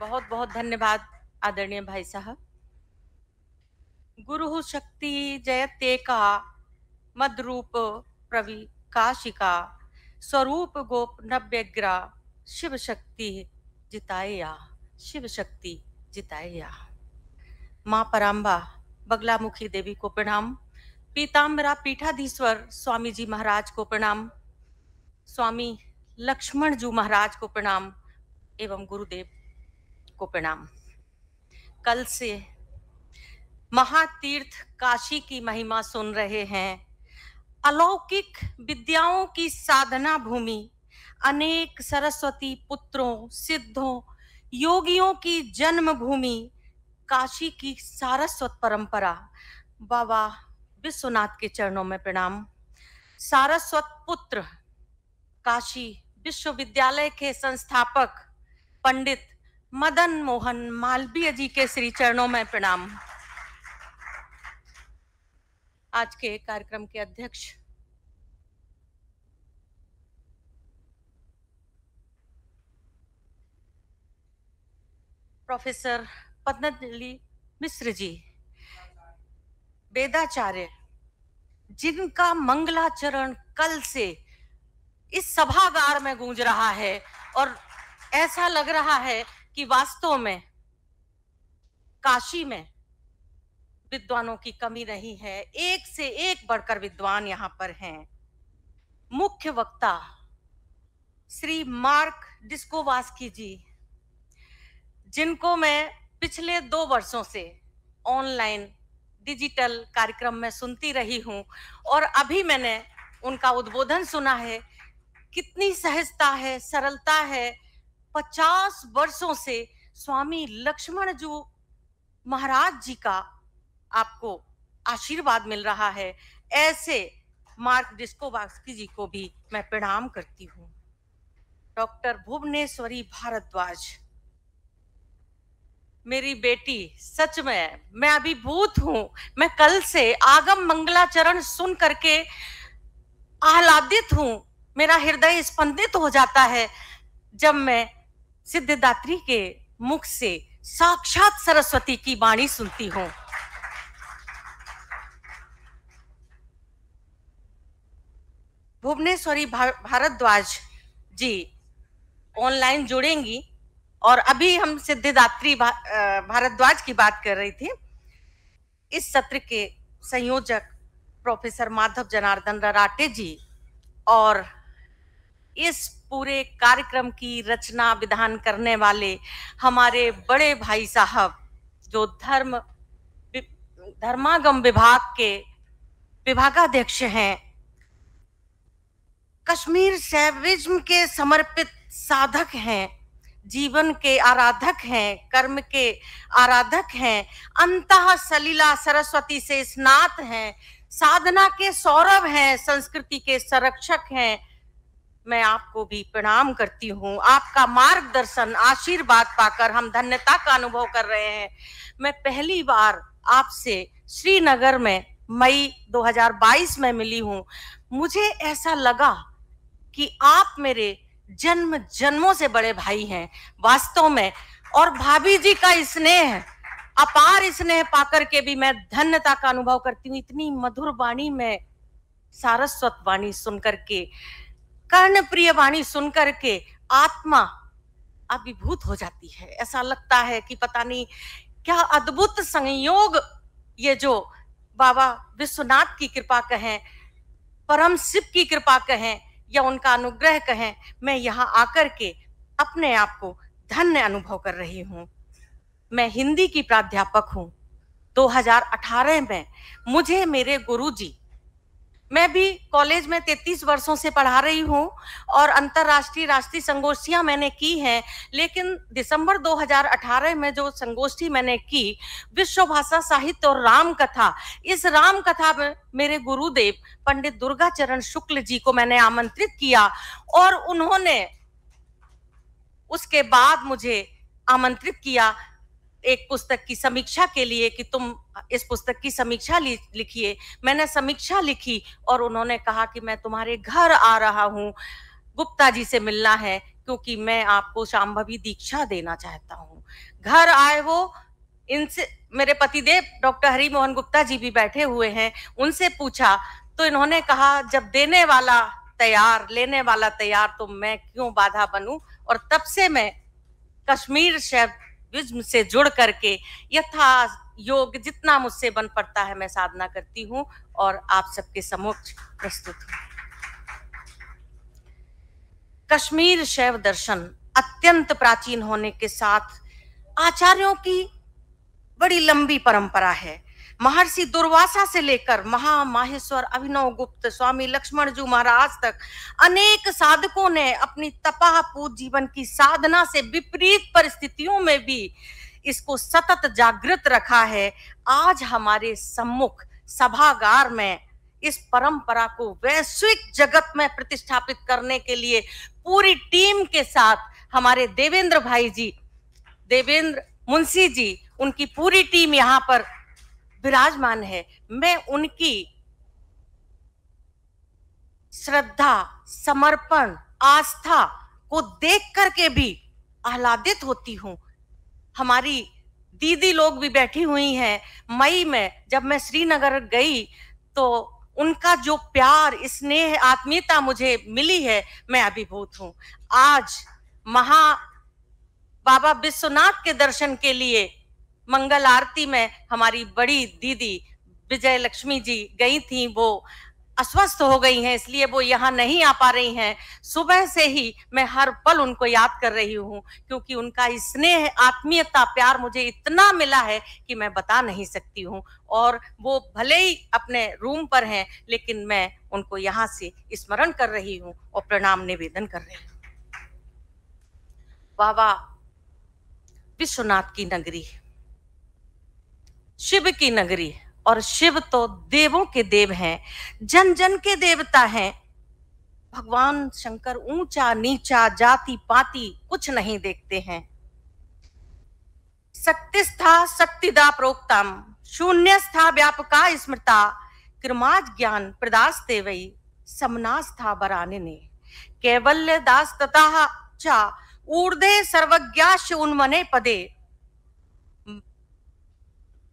बहुत बहुत धन्यवाद आदरणीय भाई साहब गुरु शक्ति जयते का प्रवि काशिका स्वरूप गोप नव्यग्रा शिव शक्ति या शिव शक्ति या माँ पराम्बा मुखी देवी को प्रणाम पीताम्बरा पीठाधीश्वर स्वामी जी महाराज को प्रणाम स्वामी लक्ष्मण जू महाराज को प्रणाम एवं गुरुदेव को प्रणाम कल से महातीर्थ काशी की महिमा सुन रहे हैं अलौकिक विद्याओं की साधना भूमि अनेक सरस्वती पुत्रों सिद्धों योगियों की जन्मभूमि काशी की सारस्वत परंपरा बाबा विश्वनाथ के चरणों में प्रणाम सारस्वत पुत्र काशी विश्वविद्यालय के संस्थापक पंडित मदन मोहन मालवीय जी के श्री चरणों में प्रणाम आज के कार्यक्रम के अध्यक्ष प्रोफेसर पतंजलि मिश्र जी वेदाचार्य जिनका मंगलाचरण कल से इस सभागार में गूंज रहा है और ऐसा लग रहा है कि वास्तव में काशी में विद्वानों की कमी नहीं है एक से एक बढ़कर विद्वान यहां पर हैं मुख्य वक्ता श्री मार्क डिस्कोवास्की जी जिनको मैं पिछले दो वर्षों से ऑनलाइन डिजिटल कार्यक्रम में सुनती रही हूं और अभी मैंने उनका उद्बोधन सुना है कितनी सहजता है सरलता है पचास वर्षों से स्वामी लक्ष्मण जो महाराज जी का आपको आशीर्वाद मिल रहा है ऐसे मार्क डिस्कोवास्की जी को भी मैं प्रणाम करती हूँ डॉक्टर भुवनेश्वरी भारद्वाज मेरी बेटी सच में मैं अभिभूत हूं मैं कल से आगम मंगलाचरण सुन करके आह्लादित हूँ मेरा हृदय स्पंदित हो जाता है जब मैं सिद्धदात्री के मुख से साक्षात सरस्वती की वाणी सुनती हूं भुवनेश्वरी भारद्वाज जी ऑनलाइन जुड़ेंगी और अभी हम सिद्धिदात्री भारद्वाज की बात कर रही थी इस सत्र के संयोजक प्रोफेसर माधव जनार्दन राटे जी और इस पूरे कार्यक्रम की रचना विधान करने वाले हमारे बड़े भाई साहब जो धर्म धर्मागम विभाग के विभागाध्यक्ष हैं कश्मीर सैविज्म के समर्पित साधक हैं जीवन के आराधक हैं कर्म के आराधक हैं अंत सलीला सरस्वती से स्नात हैं साधना के सौरभ हैं संस्कृति के संरक्षक हैं मैं आपको भी प्रणाम करती हूँ आपका मार्गदर्शन आशीर्वाद पाकर हम धन्यता का अनुभव कर रहे हैं मैं पहली बार आपसे श्रीनगर में मई 2022 में मिली हूँ मुझे ऐसा लगा कि आप मेरे जन्म जन्मों से बड़े भाई हैं वास्तव में और भाभी जी का स्नेह अपार स्नेह पाकर के भी मैं धन्यता का अनुभव करती हूँ इतनी मधुर वाणी में सारस्वत वाणी सुन करके के कर्ण प्रिय वाणी सुनकर के आत्मा अभिभूत हो जाती है ऐसा लगता है कि पता नहीं क्या अद्भुत संयोग ये जो बाबा विश्वनाथ की कृपा कहें परम शिव की कृपा कहें या उनका अनुग्रह कहें मैं यहाँ आकर के अपने आप को धन्य अनुभव कर रही हूँ मैं हिंदी की प्राध्यापक हूँ 2018 में मुझे मेरे गुरुजी मैं भी कॉलेज में तैतीस वर्षों से पढ़ा रही हूँ और अंतरराष्ट्रीय राष्ट्रीय संगोष्ठियां मैंने की हैं लेकिन दिसंबर 2018 में जो संगोष्ठी मैंने की विश्व भाषा साहित्य और राम कथा इस राम कथा में मेरे गुरुदेव पंडित दुर्गा चरण शुक्ल जी को मैंने आमंत्रित किया और उन्होंने उसके बाद मुझे आमंत्रित किया एक पुस्तक की समीक्षा के लिए कि तुम इस पुस्तक की समीक्षा लिखिए मैंने समीक्षा लिखी और उन्होंने कहा कि मैं तुम्हारे घर आ रहा हूँ गुप्ता जी से मिलना है क्योंकि मैं आपको शाम्भवी दीक्षा देना चाहता हूँ घर आए वो इनसे मेरे पतिदेव डॉक्टर हरिमोहन गुप्ता जी भी बैठे हुए हैं उनसे पूछा तो इन्होंने कहा जब देने वाला तैयार लेने वाला तैयार तो मैं क्यों बाधा बनू और तब से मैं कश्मीर शब्द विज्म से जुड़ करके यथा योग जितना मुझसे बन पड़ता है मैं साधना करती हूँ और आप सबके समक्ष प्रस्तुत हूँ कश्मीर शैव दर्शन अत्यंत प्राचीन होने के साथ आचार्यों की बड़ी लंबी परंपरा है महर्षि दुर्वासा से लेकर महामाहेश्वर अभिनव गुप्त स्वामी लक्ष्मण जी महाराज तक अनेक साधकों ने अपनी पूज जीवन की साधना से विपरीत परिस्थितियों में भी इसको सतत जागृत रखा है आज हमारे सम्मुख सभागार में इस परंपरा को वैश्विक जगत में प्रतिष्ठापित करने के लिए पूरी टीम के साथ हमारे देवेंद्र भाई जी देवेंद्र मुंशी जी उनकी पूरी टीम यहाँ पर विराजमान है मैं उनकी श्रद्धा समर्पण आस्था को देख करके भी आह्लादित होती हूँ हमारी दीदी लोग भी बैठी हुई हैं मई में जब मैं श्रीनगर गई तो उनका जो प्यार स्नेह आत्मीयता मुझे मिली है मैं अभिभूत हूँ आज महा बाबा विश्वनाथ के दर्शन के लिए मंगल आरती में हमारी बड़ी दीदी विजय लक्ष्मी जी गई थी वो अस्वस्थ हो गई हैं इसलिए वो यहाँ नहीं आ पा रही हैं सुबह से ही मैं हर पल उनको याद कर रही हूँ क्योंकि उनका स्नेह आत्मीयता प्यार मुझे इतना मिला है कि मैं बता नहीं सकती हूँ और वो भले ही अपने रूम पर हैं लेकिन मैं उनको यहाँ से स्मरण कर रही हूँ और प्रणाम निवेदन कर रही हूँ बाबा विश्वनाथ की नगरी शिव की नगरी और शिव तो देवों के देव हैं जन जन के देवता हैं भगवान शंकर ऊंचा नीचा जाति पाति कुछ नहीं देखते हैं शक्तिस्था शक्तिदा प्रोक्तम शून्य स्था व्यापका स्मृता कृमाज ज्ञान प्रदास देवई बराने ने कैवल्य दास तथा चा ऊर्धे सर्वज्ञा उन्मने पदे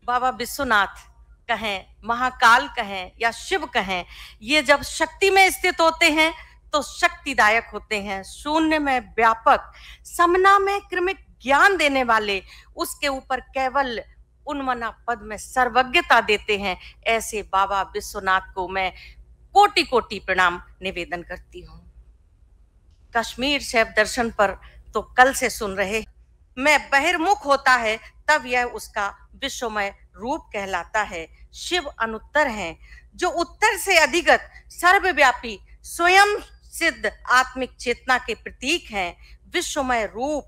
बाबा विश्वनाथ कहें महाकाल कहें या शिव कहें ये जब शक्ति में स्थित होते हैं तो शक्तिदायक होते हैं शून्य में व्यापक समना में क्रमिक ज्ञान देने वाले उसके ऊपर केवल उन्मना पद में सर्वज्ञता देते हैं ऐसे बाबा विश्वनाथ को मैं कोटि कोटि प्रणाम निवेदन करती हूँ कश्मीर शैव दर्शन पर तो कल से सुन रहे मैं बहिर्मुख होता है कर्तव्य यह उसका विश्वमय रूप कहलाता है शिव अनुत्तर है जो उत्तर से अधिगत सर्वव्यापी स्वयं सिद्ध आत्मिक चेतना के प्रतीक हैं विश्वमय रूप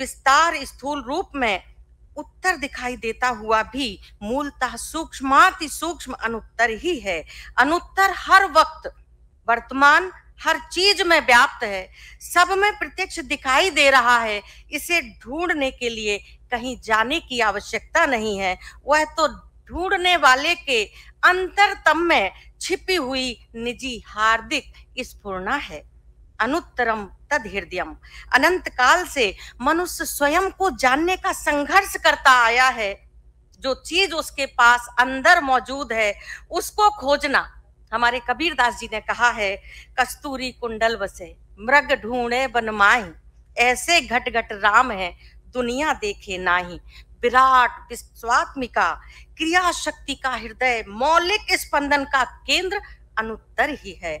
विस्तार स्थूल रूप में उत्तर दिखाई देता हुआ भी मूलतः सूक्ष्माति सूक्ष्म अनुत्तर ही है अनुत्तर हर वक्त वर्तमान हर चीज में व्याप्त है सब में प्रत्यक्ष दिखाई दे रहा है इसे ढूंढने के लिए कहीं जाने की आवश्यकता नहीं है वह तो ढूंढने वाले के अंतरतम में छिपी हुई निजी हार्दिक स्फूर्णा है अनुत्तरम तद हृदयम अनंत काल से मनुष्य स्वयं को जानने का संघर्ष करता आया है जो चीज उसके पास अंदर मौजूद है उसको खोजना हमारे कबीर दास जी ने कहा है कस्तूरी कुंडल बसे मृग ढूंढे बनमाही ऐसे घट घट राम है दुनिया देखे नाही विराट विश्वात्मिका क्रिया शक्ति का हृदय मौलिक स्पंदन का केंद्र अनुत्तर ही है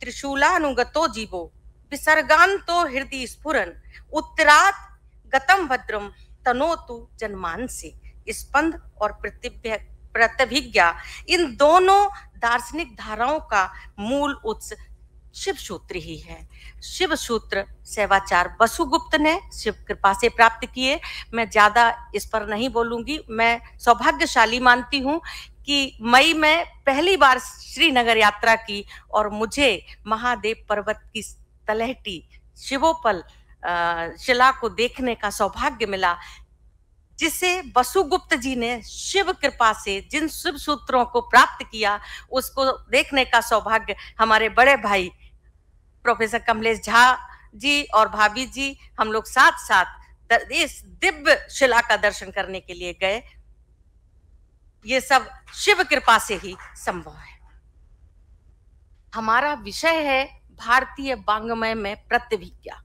त्रिशूलानुगतो जीवो विसर्गान तो हृदय स्फुरन उत्तरात गतम भद्रम तनोतु जनमान से स्पंद और प्रतिभ्य प्रतिभिज्ञा इन दोनों दार्शनिक धाराओं का मूल उत्स शिव सूत्र ही है शिव सूत्र सेवाचार वसुगुप्त ने शिव कृपा से प्राप्त किए मैं ज्यादा इस पर नहीं बोलूंगी मैं सौभाग्यशाली मानती हूँ कि मई में पहली बार श्रीनगर यात्रा की और मुझे महादेव पर्वत की तलहटी शिवोपल शिला को देखने का सौभाग्य मिला जिसे बसुगुप्त जी ने शिव कृपा से जिन शुभ सूत्रों को प्राप्त किया उसको देखने का सौभाग्य हमारे बड़े भाई प्रोफेसर कमलेश झा जी और भाभी जी हम लोग साथ साथ इस दिव्य शिला का दर्शन करने के लिए गए ये सब शिव कृपा से ही संभव है हमारा विषय है भारतीय बांगमय में प्रतिभिज्ञा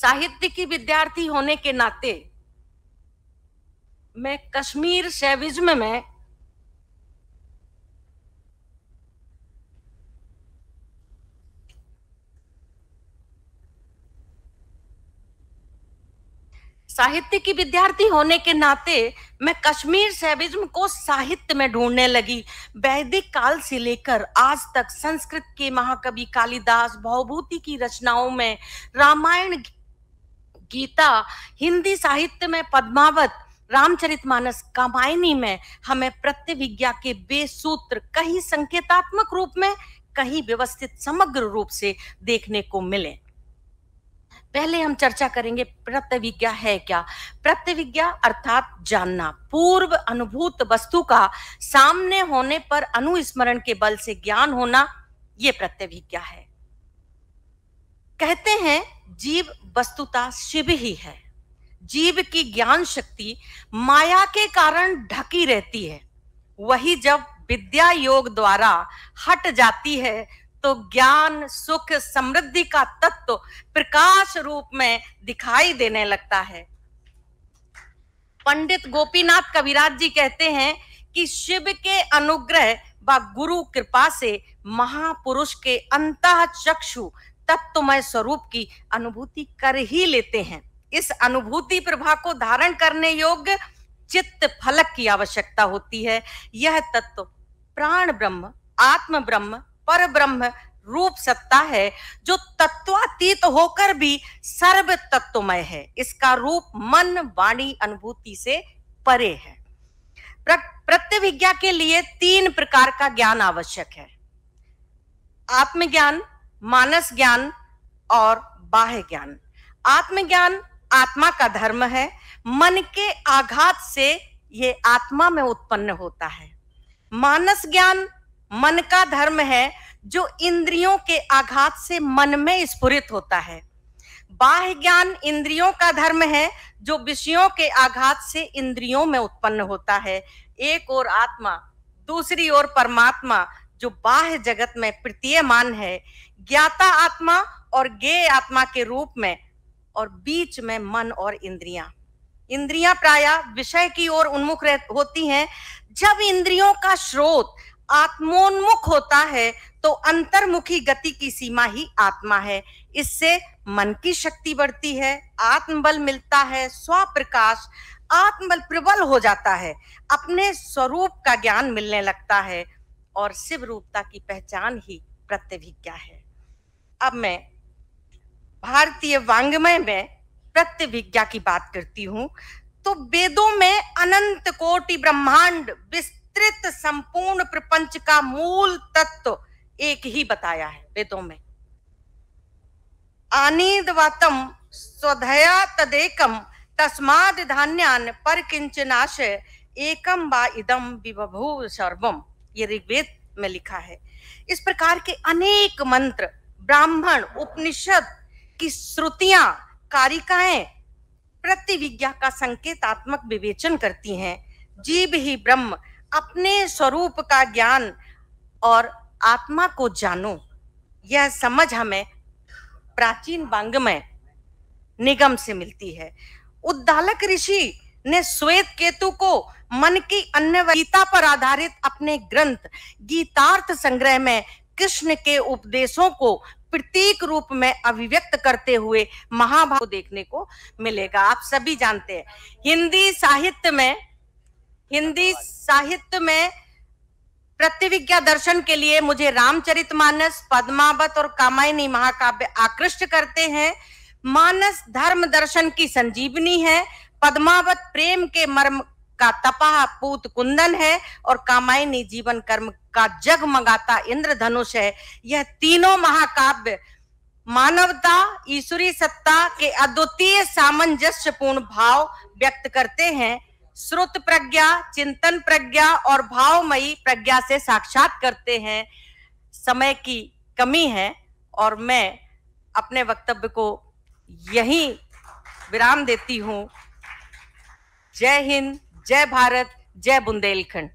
साहित्य की विद्यार्थी होने के नाते मैं कश्मीर सेविज्म में साहित्य की विद्यार्थी होने के नाते मैं कश्मीर सेविज्म को साहित्य में ढूंढने लगी वैदिक काल से लेकर आज तक संस्कृत के महाकवि कालिदास भवभूति की रचनाओं में रामायण गीता हिंदी साहित्य में पद्मावत रामचरितमानस कामायनी में हमें प्रत्यभिज्ञा के बेसूत्र कहीं संकेतात्मक रूप में कहीं व्यवस्थित समग्र रूप से देखने को मिले पहले हम चर्चा करेंगे प्रत्यविज्ञा है क्या प्रत्यविज्ञा अर्थात जानना पूर्व अनुभूत वस्तु का सामने होने पर अनुस्मरण के बल से ज्ञान होना यह प्रत्यविज्ञा है कहते हैं जीव वस्तुता शिव ही है जीव की ज्ञान शक्ति माया के कारण ढकी रहती है वही जब विद्या योग द्वारा हट जाती है तो ज्ञान सुख समृद्धि का तत्व प्रकाश रूप में दिखाई देने लगता है पंडित गोपीनाथ कविराज जी कहते हैं कि शिव के अनुग्रह व गुरु कृपा से महापुरुष के अंत चक्षु तत्वमय तो स्वरूप की अनुभूति कर ही लेते हैं इस अनुभूति प्रभा को धारण करने योग्य चित्त फलक की आवश्यकता होती है यह तत्व प्राण ब्रह्म आत्म ब्रह्म पर ब्रह्म रूप सत्ता है जो तत्वातीत होकर भी सर्व तत्वमय है इसका रूप मन वाणी अनुभूति से परे है प्रत्यभिज्ञा के लिए तीन प्रकार का ज्ञान आवश्यक है आत्मज्ञान मानस ज्ञान और बाह्य ज्ञान आत्मज्ञान आत्मा का धर्म है मन के आघात से ये आत्मा में उत्पन्न होता है मानस ज्ञान मन का धर्म है जो इंद्रियों के आघात से मन में स्फुरित होता है बाह्य ज्ञान इंद्रियों का धर्म है जो विषयों के आघात से इंद्रियों में उत्पन्न होता है एक और आत्मा दूसरी ओर परमात्मा जो बाह्य जगत में प्रतीयमान है ज्ञाता आत्मा और गे आत्मा के रूप में और बीच में मन और इंद्रियां इंद्रियां प्राय विषय की ओर उन्मुख होती हैं जब इंद्रियों का स्रोत आत्मोन्मुख होता है तो अंतर्मुखी गति की सीमा ही आत्मा है इससे मन की शक्ति बढ़ती है आत्मबल मिलता है स्व प्रकाश आत्मबल प्रबल हो जाता है अपने स्वरूप का ज्ञान मिलने लगता है और शिव रूपता की पहचान ही प्रत्यभिज्ञा है अब मैं भारतीय वांग्मय में प्रत्यभिज्ञा की बात करती हूं तो वेदों में अनंत कोटि ब्रह्मांड विस्तृत संपूर्ण प्रपंच का मूल तत्व एक ही बताया है वेदों में आनीदवातम स्वधया तदेकम तस्माद धान्यान पर किंचनाश एकम बा इदम विभू सर्वम ये ऋग्वेद में लिखा है इस प्रकार के अनेक मंत्र ब्राह्मण उपनिषद की श्रुतियां कारिकाएं प्रतिविज्ञा का संकेतात्मक विवेचन करती हैं जीव ही ब्रह्म अपने स्वरूप का ज्ञान और आत्मा को जानो यह समझ हमें प्राचीन वांग्मय निगम से मिलती है उद्दालक ऋषि ने श्वेत केतु को मन की अन्य गीता पर आधारित अपने ग्रंथ गीतार्थ संग्रह में कृष्ण के उपदेशों को प्रतीक रूप में अभिव्यक्त करते हुए महाभारत को देखने को मिलेगा आप सभी जानते हैं हिंदी साहित्य में हिंदी साहित्य में प्रतिविज्ञा दर्शन के लिए मुझे रामचरितमानस पद्मावत और कामायनी महाकाव्य आकृष्ट करते हैं मानस धर्म दर्शन की संजीवनी है पद्मावत प्रेम के मर्म का तपाह पूत कुंदन है और कामायनी जीवन कर्म का जग इंद्र इंद्रधनुष है यह तीनों महाकाव्य मानवता ईश्वरी सत्ता के अद्वितीय सामंजस्य पूर्ण भाव व्यक्त करते हैं श्रुत प्रज्ञा चिंतन प्रज्ञा और भावमयी प्रज्ञा से साक्षात करते हैं समय की कमी है और मैं अपने वक्तव्य को यहीं विराम देती हूं जय हिंद जय भारत जय बुंदेलखंड